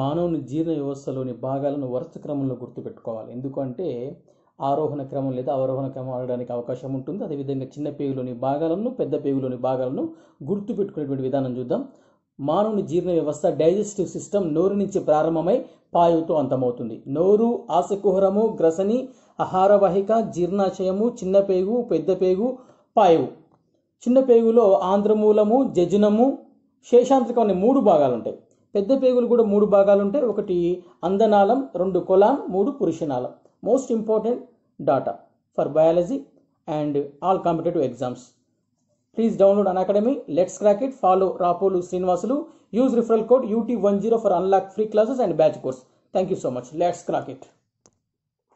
మానవుని జీర్ణ వ్యవస్థలోని భాగాలను వరుస క్రమంలో గుర్తుపెట్టుకోవాలి ఎందుకంటే ఆరోహణ క్రమం లేదా అవరోహణ క్రమం ఆడడానికి అవకాశం ఉంటుంది అదేవిధంగా చిన్న పేగులోని భాగాలను పెద్ద పేగులోని భాగాలను గుర్తుపెట్టుకునేటువంటి విధానం చూద్దాం మానవుని జీర్ణ వ్యవస్థ డైజెస్టివ్ సిస్టమ్ నోరు నుంచి ప్రారంభమై పాయువుతో అంతమవుతుంది నోరు ఆశకుహరము గ్రసని ఆహారవాహిక జీర్ణాశయము చిన్న పేగు పెద్ద పేగు పాయువు చిన్న పేగులో ఆంధ్రమూలము జజనము శేషాంతకం అనే మూడు భాగాలు ఉంటాయి పెద్ద పేగులు కూడా మూడు భాగాలు ఉంటాయి ఒకటి అందనాళం రెండు కొలాం మూడు పురుషనాళం most important data for biology and all competitive exams please download an academy let's crack it follow Rapolu Srinivasulu use referral code UT one zero for unlock free classes and batch course thank you so much let's crack it